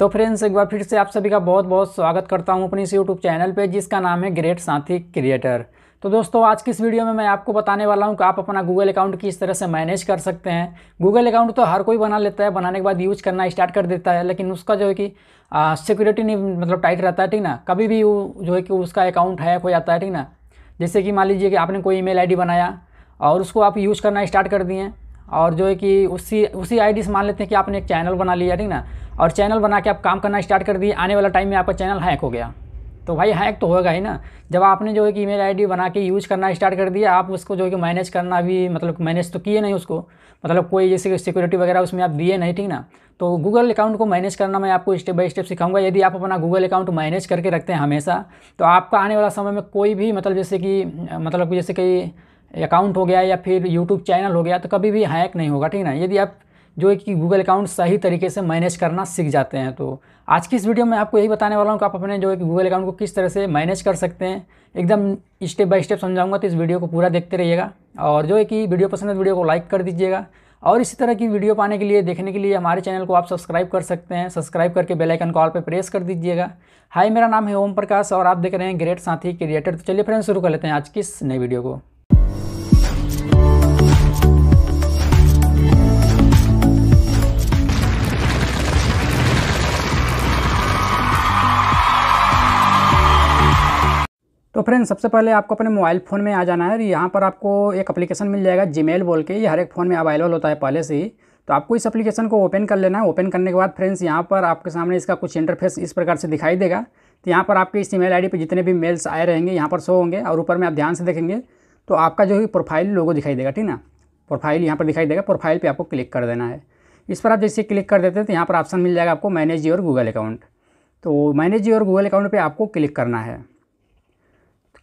तो फ्रेंड्स एक बार फिर से आप सभी का बहुत बहुत स्वागत करता हूं अपने इस यूट्यूब चैनल पे जिसका नाम है ग्रेट साथी क्रिएटर तो दोस्तों आज की इस वीडियो में मैं आपको बताने वाला हूं कि आप अपना गूगल अकाउंट किस तरह से मैनेज कर सकते हैं गूगल अकाउंट तो हर कोई बना लेता है बनाने के बाद यूज करना स्टार्ट कर देता है लेकिन उसका जो है कि सिक्योरिटी नहीं मतलब टाइट रहता है ठीक ना कभी भी वो जो है कि उसका अकाउंट हैक हो जाता है ठीक ना जैसे कि मान लीजिए कि आपने कोई ई मेल बनाया और उसको आप यूज़ करना स्टार्ट कर दिए और जो है कि उसी उसी आईडी से मान लेते हैं कि आपने एक चैनल बना लिया ठीक ना और चैनल बना के आप काम करना स्टार्ट कर दिए आने वाला टाइम में आपका चैनल हैक हो गया तो भाई हैक तो होगा ही ना जब आपने जो है कि ईमेल आईडी बना के यूज़ करना स्टार्ट कर दिया आप उसको जो है कि मैनेज करना भी मतलब मैनेज तो किए नहीं उसको मतलब कोई जैसे सिक्योरिटी वगैरह उसमें आप दिए नहीं ठीक ना तो गूगल अकाउंट को मैनेज करना मैं आपको स्टेप बाय स्टेप सिखाऊंगा यदि आप अपना गूगल अकाउंट मैनेज करके रखते हैं हमेशा तो आपका आने वाला समय में कोई भी मतलब जैसे कि मतलब जैसे कि अकाउंट हो गया या फिर यूट्यूब चैनल हो गया तो कभी भी हैक नहीं होगा ठीक है ना यदि आप जो है कि गूगल अकाउंट सही तरीके से मैनेज करना सीख जाते हैं तो आज की इस वीडियो में आपको यही बताने वाला हूँ कि आप अपने जो है कि गूगल अकाउंट को किस तरह से मैनेज कर सकते हैं एकदम स्टेप बाय स्टेप समझाऊंगा तो इस वीडियो को पूरा देखते रहिएगा और जो है कि वीडियो पसंद है वीडियो तो को लाइक कर दीजिएगा और इसी तरह की वीडियो पाने के लिए देखने के लिए हमारे चैनल को आप सब्सक्राइब कर सकते हैं सब्सक्राइब करके बेल आइकन कॉल पर प्रेस कर दीजिएगा हाय मेरा नाम है ओम प्रकाश और आप देख रहे हैं ग्रेट साथी क्रिएटर तो चलिए फ्रेंड्स शुरू कर लेते हैं आज की इस नई वीडियो को फ्रेंड्स सबसे पहले आपको अपने मोबाइल फ़ोन में आ जाना है और यहाँ पर आपको एक अप्लीकेशन मिल जाएगा जीमेल बोल के ये हर एक फ़ोन में अवेलेबल होता है पहले से ही तो आपको इस एप्लीकेशन को ओपन कर लेना है ओपन करने के बाद फ्रेंड्स यहाँ पर आपके सामने इसका कुछ इंटरफेस इस प्रकार से दिखाई देगा तो यहाँ पर आपके इस ई मेल पे जितने भी मेल्स आए रहेंगे यहाँ पर शो होंगे और ऊपर में आप ध्यान से देखेंगे तो आपका जो है प्रोफाइल लोगों दिखाई देगा ठीक ना प्रोफाइल यहाँ पर दिखाई देगा प्रोफाइल पर आपको क्लिक कर देना है इस पर आप जैसे क्लिक कर देते हैं तो यहाँ पर ऑप्शन मिल जाएगा आपको मैनेज योर गूगल अकाउंट तो मैनेज योर गूगल अकाउंट पर आपको क्लिक करना है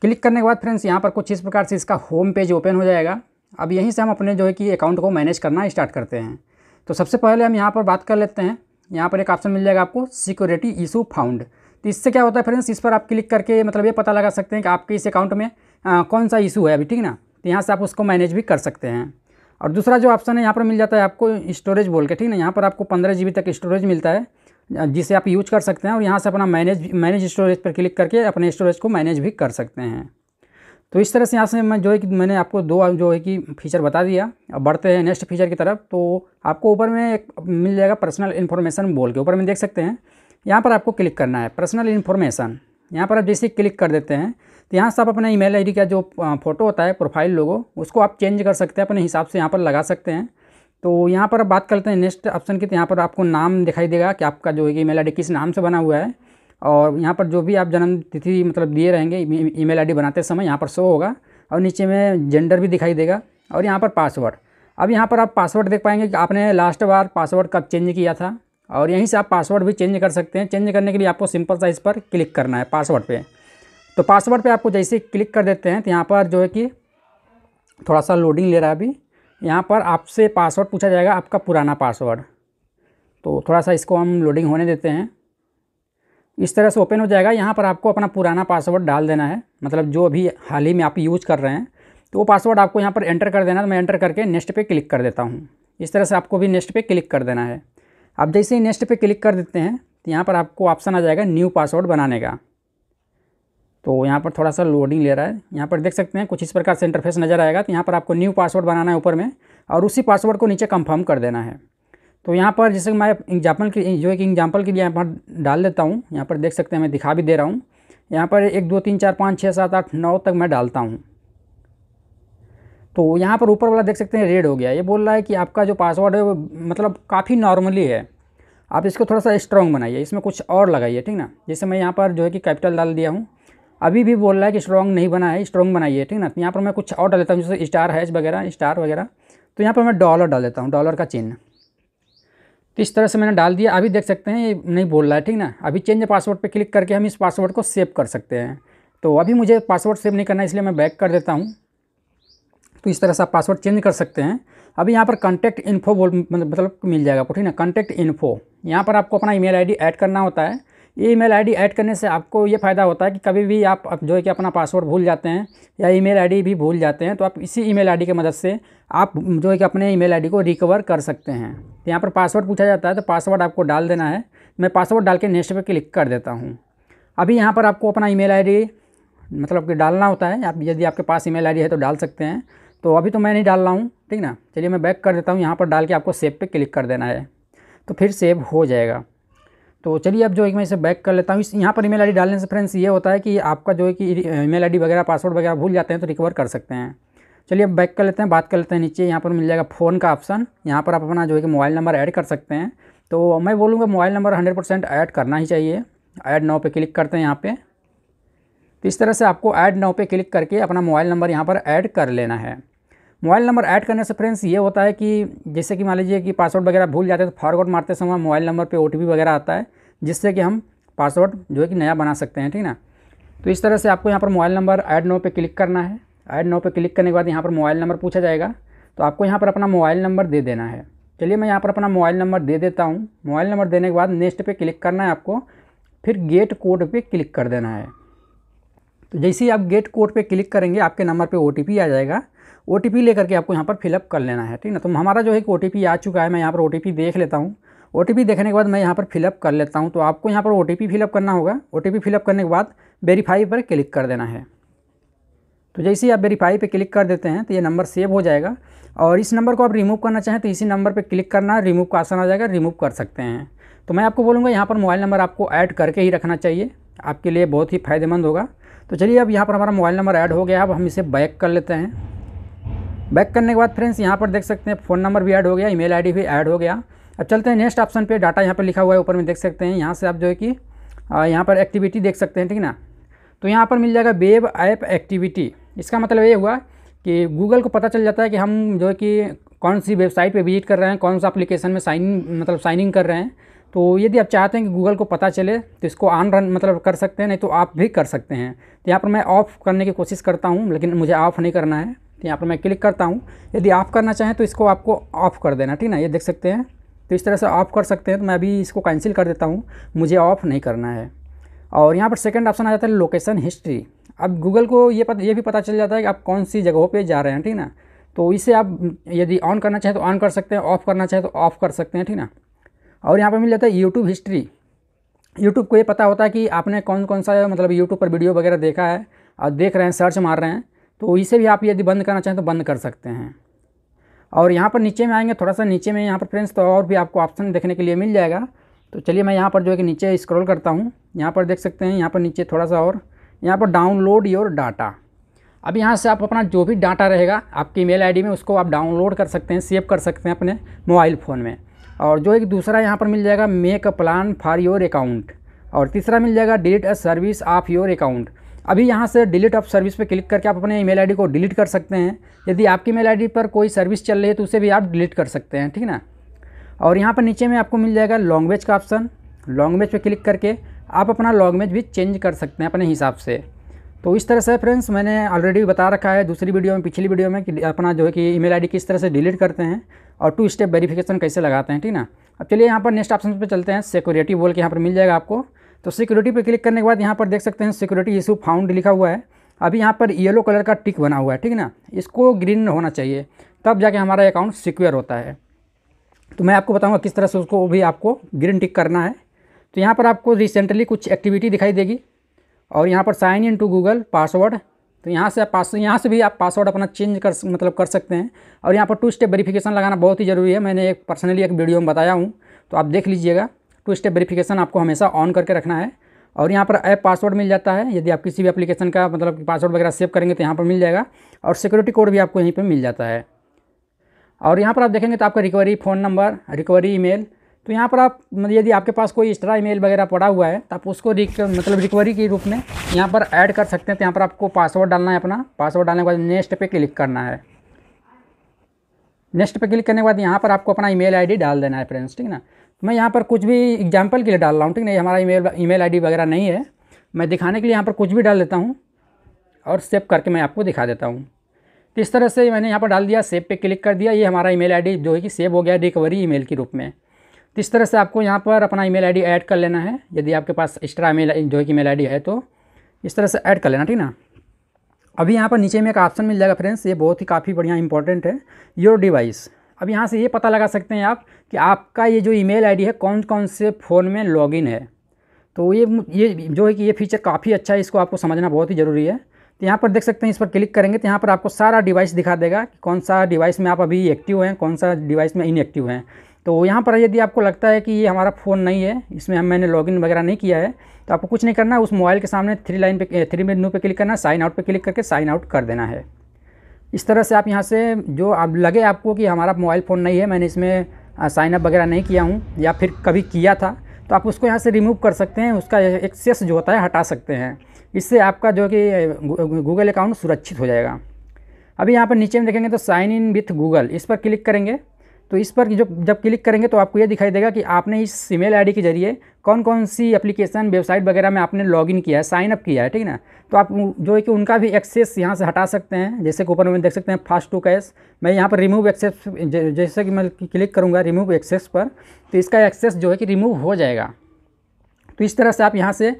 क्लिक करने के बाद फ्रेंड्स यहाँ पर कुछ इस प्रकार से इसका होम पेज ओपन हो जाएगा अब यहीं से हम अपने जो है कि अकाउंट को मैनेज करना स्टार्ट करते हैं तो सबसे पहले हम यहाँ पर बात कर लेते हैं यहाँ पर एक ऑप्शन मिल जाएगा आपको सिक्योरिटी इशू फाउंड तो इससे क्या होता है फ्रेंड्स इस पर आप क्लिक करके मतलब ये पता लगा सकते हैं कि आपके इस अकाउंट में आ, कौन सा इशू है अभी ठीक ना तो यहाँ से आप उसको मैनेज भी कर सकते हैं और दूसरा जो ऑप्शन है यहाँ पर मिल जाता है आपको स्टोरेज बोल के ठीक ना यहाँ पर आपको पंद्रह जी तक स्टोरेज मिलता है जिसे आप यूज कर सकते हैं और यहाँ से अपना मैनेज मैनेज स्टोरेज पर क्लिक करके अपने स्टोरेज को मैनेज भी कर सकते हैं तो इस तरह से यहाँ से मैं जो है कि मैंने आपको दो जो है कि फीचर बता दिया अब बढ़ते हैं नेक्स्ट फीचर की तरफ तो आपको ऊपर में एक मिल जाएगा पर्सनल इन्फॉर्मेशन बोल के ऊपर में देख सकते हैं यहाँ पर आपको क्लिक करना है पर्सनल इन्फॉर्मेशन यहाँ पर आप जैसे क्लिक कर देते हैं तो यहाँ से आप अपना ईमेल आईडी का जो फ़ोटो होता है प्रोफाइल लोगो उसको आप चेंज कर सकते हैं अपने हिसाब से यहाँ पर लगा सकते हैं तो यहाँ पर बात करते हैं नेक्स्ट ऑप्शन की तो यहाँ पर आपको नाम दिखाई देगा कि आपका जो है ईमेल आईडी किस नाम से बना हुआ है और यहाँ पर जो भी आप जन्म तिथि मतलब दिए रहेंगे ईमेल आईडी बनाते समय यहाँ पर शो होगा और नीचे में जेंडर भी दिखाई देगा और यहाँ पर पासवर्ड अब यहाँ पर आप पासवर्ड देख पाएंगे कि आपने लास्ट बार पासवर्ड कब चेंज किया था और यहीं से आप पासवर्ड भी चेंज कर सकते हैं चेंज करने के लिए आपको सिंपल साइज पर क्लिक करना है पासवर्ड पे तो पासवर्ड पे आपको जैसे क्लिक कर देते हैं तो यहाँ पर जो है कि थोड़ा सा लोडिंग ले रहा है अभी यहाँ पर आपसे पासवर्ड पूछा जाएगा आपका पुराना पासवर्ड तो थोड़ा सा इसको हम लोडिंग होने देते हैं इस तरह से ओपन हो जाएगा यहाँ पर आपको अपना पुराना पासवर्ड डाल देना है मतलब जो अभी हाल ही में आप यूज़ कर रहे हैं तो वो पासवर्ड आपको यहाँ पर एंटर कर देना है तो मैं एंटर करके नेक्स्ट पे क्लिक कर देता हूँ इस तरह से आपको भी नेक्स्ट पे क्लिक कर देना है आप जैसे ही नेक्स्ट पे क्लिक कर देते हैं तो यहाँ पर आपको ऑप्शन आ जाएगा न्यू पासवर्ड बनाने का तो यहाँ पर थोड़ा सा लोडिंग ले रहा है यहाँ पर देख सकते हैं कुछ इस प्रकार से इंटरफेस नज़र आएगा तो यहाँ पर आपको न्यू पासवर्ड बनाना है ऊपर में और उसी पासवर्ड को नीचे कंफर्म कर देना है तो यहाँ पर जैसे मैं एग्जाम्पल की जो एक एग्जाम्पल के लिए यहाँ पर डाल देता हूँ यहाँ पर देख सकते हैं मैं दिखा भी दे रहा हूँ यहाँ पर एक दो तीन चार पाँच छः सात आठ नौ तक मैं डालता हूँ तो यहाँ पर ऊपर वाला देख सकते हैं रेड हो गया ये बोल रहा है कि आपका जो पासवर्ड है वो मतलब काफ़ी नॉर्मली है आप इसको थोड़ा सा स्ट्रॉन्ग बनाइए इसमें कुछ और लगाइए ठीक ना जैसे मैं यहाँ पर जो है कि कैपिटल डाल दिया हूँ अभी भी बोल रहा है कि स्ट्रॉन्ग नहीं बना है स्ट्रॉन्ग बनाइए ठीक ना तो यहाँ पर मैं कुछ और डाल देता हूँ जैसे स्टार हैच वगैरह स्टार वगैरह तो यहाँ पर मैं डॉलर डाल देता हूँ डॉलर का चिन्ह तो इस तरह से मैंने डाल दिया अभी देख सकते हैं ये नहीं बोल रहा है ठीक ना अभी चेंज पासवर्ड पर क्लिक करके हम इस पासवर्ड को सेव कर सकते हैं तो अभी मुझे पासवर्ड सेव नहीं करना इसलिए मैं बैक कर देता हूँ तो इस तरह से आप पासवर्ड चेंज कर सकते हैं अभी यहाँ पर कॉन्टैक्ट इन्फो बोल मतलब, मतलब मिल जाएगा आपको ठीक ना कॉन्टैक्ट इन्फो यहाँ पर आपको अपना ईमेल आईडी ऐड करना होता है ये ईमेल आईडी ऐड करने से आपको ये फ़ायदा होता है कि कभी भी आप जो है कि अपना पासवर्ड भूल जाते हैं या ईमेल आईडी भी भूल जाते हैं तो आप इसी ईमेल आईडी की मदद से आप जो है कि अपने ईमेल आईडी को रिकवर कर सकते हैं तो यहाँ पर पासवर्ड पूछा जाता है तो पासवर्ड आपको डाल देना है मैं पासवर्ड डाल के नेक्स्ट पर क्लिक कर देता हूँ अभी यहाँ पर आपको अपना ई मेल मतलब कि डालना होता है आप यदि आपके पास ई मेल है तो डाल सकते हैं तो अभी तो मैं नहीं डाल रहा हूँ ठीक ना चलिए मैं बैक कर देता हूँ यहाँ पर डाल के आपको सेव पर क्लिक कर देना है तो फिर सेव हो जाएगा तो चलिए अब जो है मैं इसे बैक कर लेता हूँ इस यहाँ पर ईमेल आईडी डालने से फ्रेंड्स ये होता है कि आपका जो है कि ईमेल आईडी वगैरह पासवर्ड वगैरह भूल जाते हैं तो रिकवर कर सकते हैं चलिए अब बैक कर लेते हैं बात कर लेते हैं नीचे यहाँ पर मिल जाएगा फ़ोन का ऑप्शन यहाँ पर आप अपना जो है कि मोबाइल नंबर ऐड कर सकते हैं तो मैं बोलूँगा mobile number hundred percent add करना ही चाहिए ऐड नाव पे क्लिक करते हैं यहाँ पर तो इस तरह से आपको ऐड नाव पे क्लिक करके अपना मोबाइल नंबर यहाँ पर ऐड कर लेना है मोबाइल नंबर ऐड करने से फ्रेंड्स ये होता है कि जैसे कि मान लीजिए कि पासवर्ड वगैरह भूल जाते हैं तो फॉरवर्ड मारते समय मोबाइल नंबर पे ओ वगैरह आता है जिससे कि हम पासवर्ड जो है कि नया बना सकते हैं ठीक ना तो इस तरह से आपको यहाँ पर मोबाइल नंबर ऐड नो पे क्लिक करना है ऐड नो पे क्लिक करने के बाद यहाँ पर मोबाइल नंबर पूछा जाएगा तो आपको यहाँ पर अपना मोबाइल नंबर दे देना है चलिए मैं यहाँ पर अपना मोबाइल नंबर दे देता हूँ मोबाइल नंबर देने के बाद नेक्स्ट पर क्लिक करना है आपको फिर गेट कोड पर क्लिक कर देना है तो जैसे ही आप गेट कोड पर क्लिक करेंगे आपके नंबर पर ओ आ जाएगा ओ टी लेकर के आपको यहाँ पर फिलअप कर लेना है ठीक ना तो हमारा जो है कि ओ आ चुका है मैं यहाँ पर ओ देख लेता हूँ ओ देखने के बाद मैं यहाँ पर फिलअप कर लेता हूँ तो आपको यहाँ पर ओ फिलअप करना होगा ओ फिलअप करने के बाद वेरीफाई पर क्लिक कर देना है तो जैसे ही आप वेरीफाई पे क्लिक कर देते हैं तो ये नंबर सेव हो जाएगा और इस नंबर को आप रिमूव करना चाहें तो इसी नंबर पे क्लिक करना रिमूव का आसान आ जाएगा रिमूव कर सकते हैं तो मैं आपको बोलूँगा यहाँ पर मोबाइल नंबर आपको ऐड करके ही रखना चाहिए आपके लिए बहुत ही फ़ायदेमंद होगा तो चलिए अब यहाँ पर हमारा मोबाइल नंबर ऐड हो गया अब हम इसे बैक कर लेते हैं बैक करने के बाद फ्रेंड्स यहाँ पर देख सकते हैं फ़ोन नंबर भी ऐड हो गया ईमेल आईडी भी ऐड हो गया अब चलते हैं नेक्स्ट ऑप्शन पे डाटा यहाँ पर लिखा हुआ है ऊपर में देख सकते हैं यहाँ से आप जो है कि यहाँ पर एक्टिविटी देख सकते हैं ठीक ना तो यहाँ पर मिल जाएगा वेब ऐप एक्टिविटी इसका मतलब ये हुआ कि गूगल को पता चल जाता है कि हम जो है कि कौन सी वेबसाइट पर विजिट कर रहे हैं कौन सा अप्लीकेशन में साइन मतलब साइनिंग कर रहे हैं तो यदि आप चाहते हैं कि गूगल को पता चले तो इसको ऑन रन मतलब कर सकते हैं नहीं तो आप भी कर सकते हैं तो यहाँ पर मैं ऑफ़ करने की कोशिश करता हूँ लेकिन मुझे ऑफ़ नहीं करना है तो यहाँ पर मैं क्लिक करता हूँ यदि ऑफ करना चाहें तो इसको आपको ऑफ़ कर देना ठीक ना ये देख सकते हैं तो इस तरह से ऑफ़ कर सकते हैं तो मैं अभी इसको कैंसिल कर देता हूँ मुझे ऑफ़ नहीं करना है और यहाँ पर सेकेंड ऑप्शन आ जाता है लोकेशन हिस्ट्री अब गूगल को ये पता ये भी पता चल जाता है कि आप कौन सी जगहों पे जा रहे हैं ठीक ना तो इसे आप यदि ऑन करना चाहें तो ऑन कर सकते हैं ऑफ़ करना चाहें तो ऑफ़ कर सकते हैं ठीक ना और यहाँ पर मिल जाता है यूट्यूब हिस्ट्री यूट्यूब को ये पता होता है कि आपने कौन कौन सा मतलब यूट्यूब पर वीडियो वगैरह देखा है और देख रहे हैं सर्च मार रहे हैं तो इसे भी आप यदि बंद करना चाहें तो बंद कर सकते हैं और यहाँ पर नीचे में आएंगे थोड़ा सा नीचे में यहाँ पर फ्रेंड्स तो और भी आपको ऑप्शन देखने के लिए मिल जाएगा तो चलिए मैं यहाँ पर जो है कि नीचे स्क्रॉल करता हूँ यहाँ पर देख सकते हैं यहाँ पर नीचे थोड़ा सा और यहाँ पर डाउनलोड योर डाटा अब यहाँ से आप अपना जो भी डाटा रहेगा आपकी ईमेल आईडी में उसको आप डाउनलोड कर सकते हैं सेव कर सकते हैं अपने मोबाइल फ़ोन में और जो एक दूसरा यहाँ पर मिल जाएगा make a plan for your account और तीसरा मिल जाएगा delete a service of your account अभी यहाँ से डिलीट ऑफ सर्विस पे क्लिक करके आप अपने ईमेल आईडी को डिलीट कर सकते हैं यदि आपकी ईमेल आईडी पर कोई सर्विस चल रही है तो उसे भी आप डिलीट कर सकते हैं ठीक ना और यहाँ पर नीचे में आपको मिल जाएगा लॉन्गवेज का ऑप्शन लॉन्गवेज पे क्लिक करके आप अपना लॉन्गवेज भी चेंज कर सकते हैं अपने हिसाब से तो इस तरह से फ्रेंड्स मैंने ऑलरेडी बता रखा है दूसरी वीडियो में पिछली वीडियो में कि अपना जो है कि ईमेल आईडी किस तरह से डिलीट करते हैं और टू स्टेप वेरिफिकेशन कैसे लगाते हैं ठीक ना अब चलिए यहाँ पर नेक्स्ट ऑप्शन पर चलते हैं सिक्योरिटी बोल के यहाँ पर मिल जाएगा आपको तो सिक्योरिटी पे क्लिक करने के बाद यहाँ पर देख सकते हैं सिक्योरिटी इशू फाउंड लिखा हुआ है अभी यहाँ पर येलो कलर का टिक बना हुआ है ठीक है ना इसको ग्रीन होना चाहिए तब जाके हमारा अकाउंट सिक्योर होता है तो मैं आपको बताऊँगा किस तरह से उसको भी आपको ग्रीन टिक करना है तो यहाँ पर आपको रिसेंटली कुछ एक्टिविटी दिखाई देगी और यहाँ पर sign in to Google password तो यहाँ से आप पास यहाँ से भी आप पासवर्ड अपना चेंज कर मतलब कर सकते हैं और यहाँ पर टू स्टेप वेरिफिकेशन लगाना बहुत ही ज़रूरी है मैंने एक पर्सनली एक वीडियो में बताया हूँ तो आप देख लीजिएगा टू स्टेप वेरीफिकेशन आपको हमेशा ऑन करके रखना है और यहाँ पर ऐप पासवर्ड मिल जाता है यदि आप किसी भी एप्लीकेशन का मतलब पासवर्ड वगैरह सेव करेंगे तो यहाँ पर मिल जाएगा और सिक्योरिटी कोड भी आपको यहीं पर मिल जाता है और यहाँ पर आप देखेंगे तो आपका recovery phone number recovery email तो यहाँ पर आप मतलब यदि आपके पास कोई एक्स्ट्रा ईमेल वगैरह पड़ा हुआ है तो आप उसको रिक मतलब रिकवरी के रूप में यहाँ पर ऐड कर सकते हैं तो यहाँ पर आपको पासवर्ड डालना है अपना पासवर्ड डालने के बाद नेक्स्ट पे क्लिक करना है नेक्स्ट पे क्लिक करने के बाद यहाँ पर आपको अपना ईमेल आईडी डाल देना है फ्रेंड्स ठीक ना मैं यहाँ पर कुछ भी एग्जाम्पल के लिए डाल रहा हूँ ठीक नहीं हमारा ईमेल ईमेल आईडी वगैरह नहीं है मैं दिखाने के लिए यहाँ पर कुछ भी डाल देता हूँ और सेव करके मैं आपको दिखा देता हूँ तो इस तरह से मैंने यहाँ पर डाल दिया सेव पे क्लिक कर दिया ये हमारा ईमेल आईडी जो है कि सेव हो गया रिकवरी ई के रूप में तो इस तरह से आपको यहाँ पर अपना ई मेल ऐड कर लेना है यदि आपके पास एक्स्ट्रा ई जो है कि ईमेल आईडी है तो इस तरह से ऐड कर लेना ठीक ना अभी यहाँ पर नीचे में एक ऑप्शन मिल जाएगा फ्रेंड्स ये बहुत ही काफ़ी बढ़िया इंपॉर्टेंट है योर डिवाइस अब यहाँ से ये पता लगा सकते हैं आप कि आपका ये जो ईमेल आईडी है कौन कौन से फ़ोन में लॉगिन है तो ये ये जो है कि ये फीचर काफ़ी अच्छा है इसको आपको समझना बहुत ही ज़रूरी है तो यहाँ पर देख सकते हैं इस पर क्लिक करेंगे तो यहाँ पर आपको सारा डिवाइस दिखा देगा कि कौन सा डिवाइस में आप अभी एक्टिव हैं कौन सा डिवाइस में इनएक्टिव हैं तो यहाँ पर यदि आपको लगता है कि ये हमारा फ़ोन नहीं है इसमें हम मैंने लॉगिन वगैरह नहीं किया है तो आपको कुछ नहीं करना उस मोबाइल के सामने थ्री लाइन पे थ्री नू पे क्लिक करना साइन आउट पे क्लिक करके साइन आउट कर देना है इस तरह से आप यहाँ से जो आप लगे आपको कि हमारा मोबाइल फ़ोन नहीं है मैंने इसमें साइनअप वगैरह नहीं किया हूँ या फिर कभी किया था तो आप उसको यहाँ से रिमूव कर सकते हैं उसका एक्सेस जो होता है हटा सकते हैं इससे आपका जो कि गूगल अकाउंट सुरक्षित हो जाएगा अभी यहाँ पर नीचे में देखेंगे तो साइन इन विथ गूगल इस पर क्लिक करेंगे तो इस पर जो जब क्लिक करेंगे तो आपको ये दिखाई देगा कि आपने इस ईमेल आईडी के जरिए कौन कौन सी एप्लीकेशन वेबसाइट वगैरह में आपने लॉगिन किया है साइनअप किया है ठीक ना तो आप जो है कि उनका भी एक्सेस यहाँ से हटा सकते हैं जैसे कि ऊपर में देख सकते हैं फास्ट टू कैश मैं यहाँ पर रिमूव एक्सेस जैसे कि मैं क्लिक करूँगा रिमूव एक्सेस पर तो इसका एक्सेस जो है कि रिमूव हो जाएगा तो इस तरह से आप यहाँ से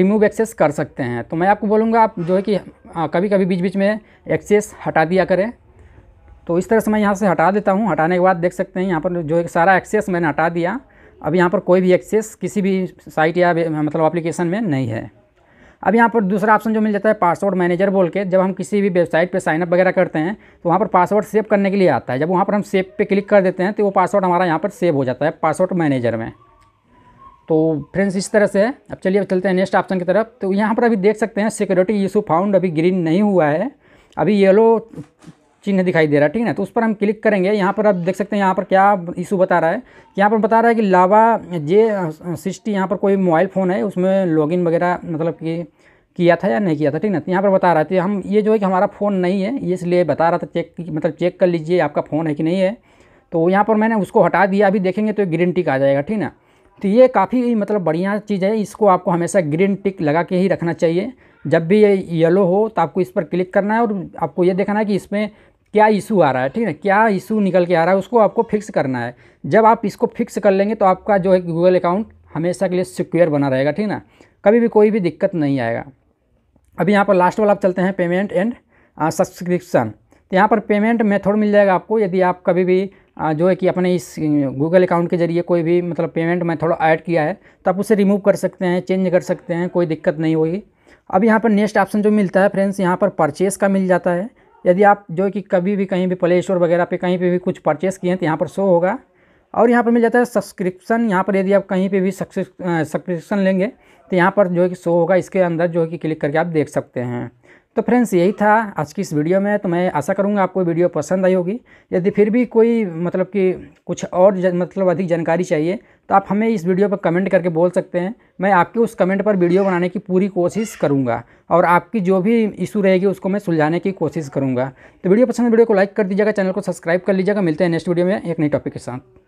रिमूव एक्सेस कर सकते हैं तो मैं आपको बोलूँगा आप जो है कि कभी कभी बीच बीच में एक्सेस हटा दिया करें तो इस तरह से मैं यहाँ से हटा देता हूँ हटाने के बाद देख सकते हैं यहाँ पर जो एक सारा एक्सेस मैंने हटा दिया अब यहाँ पर कोई भी एक्सेस किसी भी साइट या मतलब एप्लीकेशन में नहीं है अब यहाँ पर दूसरा ऑप्शन जो मिल जाता है पासवर्ड मैनेजर बोल के जब हम किसी भी वेबसाइट पर साइनअप वगैरह करते हैं तो वहाँ पर पासवर्ड सेव करने के लिए आता है जब वहाँ पर हम सेव पे क्लिक कर देते हैं तो वो पासवर्ड हमारा यहाँ पर सेव हो जाता है पासवर्ड मैनेजर में तो फ्रेंड्स इस तरह से अब चलिए अब चलते हैं नेक्स्ट ऑप्शन की तरफ तो यहाँ पर अभी देख सकते हैं सिक्योरिटी इशू फाउंड अभी ग्रीन नहीं हुआ है अभी येलो चिन्ह दिखाई दे रहा है ठीक है ना तो उस पर हम क्लिक करेंगे यहाँ पर आप देख सकते हैं यहाँ पर क्या इशू बता रहा है यहाँ पर बता रहा है कि लावा जे सिक्सटी यहाँ पर कोई मोबाइल फ़ोन है उसमें लॉगिन वगैरह मतलब कि किया था या नहीं किया था ठीक ना तो यहाँ पर बता रहा है तो हम ये जो है कि हमारा फ़ोन नहीं है इसलिए बता रहा था चेक मतलब चेक कर लीजिए आपका फ़ोन है कि नहीं है तो यहाँ पर मैंने उसको हटा दिया अभी देखेंगे तो ग्रीन टिक आ जाएगा ठीक ना तो ये काफ़ी मतलब बढ़िया चीज़ है इसको आपको हमेशा ग्रीन टिक लगा के ही रखना चाहिए जब भी ये येलो हो तो आपको इस पर क्लिक करना है और आपको ये देखना है कि इसमें क्या इशू आ रहा है ठीक है क्या इशू निकल के आ रहा है उसको आपको फिक्स करना है जब आप इसको फिक्स कर लेंगे तो आपका जो है गूगल अकाउंट हमेशा के लिए सिक्योर बना रहेगा ठीक ना कभी भी कोई भी दिक्कत नहीं आएगा अभी यहाँ पर लास्ट वाला आप चलते हैं पेमेंट एंड सब्सक्रिप्शन तो यहाँ पर पेमेंट मेथड मिल जाएगा आपको यदि आप कभी भी आ, जो है कि अपने इस गूगल अकाउंट के ज़रिए कोई भी मतलब पेमेंट मेथड ऐड किया है तो आप उसे रिमूव कर सकते हैं चेंज कर सकते हैं कोई दिक्कत नहीं होगी अब यहाँ पर नेक्स्ट ऑप्शन जो मिलता है फ्रेंड्स यहाँ पर परचेस का मिल जाता है यदि आप जो कि कभी भी कहीं भी प्ले स्टोर वगैरह पे कहीं पे भी कुछ परचेस किए हैं तो यहाँ पर शो होगा और यहाँ पर मिल जाता है सब्सक्रिप्शन यहाँ पर यदि आप कहीं पे भी सब्सक्रिप्शन लेंगे तो यहाँ पर जो है कि शो होगा इसके अंदर जो है कि क्लिक करके आप देख सकते हैं तो फ्रेंड्स यही था आज की इस वीडियो में तो मैं आशा करूँगा आपको वीडियो पसंद आई होगी यदि फिर भी कोई मतलब कि कुछ और मतलब अधिक जानकारी चाहिए तो आप हमें इस वीडियो पर कमेंट करके बोल सकते हैं मैं आपके उस कमेंट पर वीडियो बनाने की पूरी कोशिश करूँगा और आपकी जो भी इशू रहेगी उसको मैं सुलझाने की कोशिश करूँगा तो वीडियो पसंद वीडियो को लाइक कर दीजिएगा चैनल को सब्सक्राइब कर लीजिएगा मिलते हैं नेक्स्ट वीडियो में एक नई टॉपिक के साथ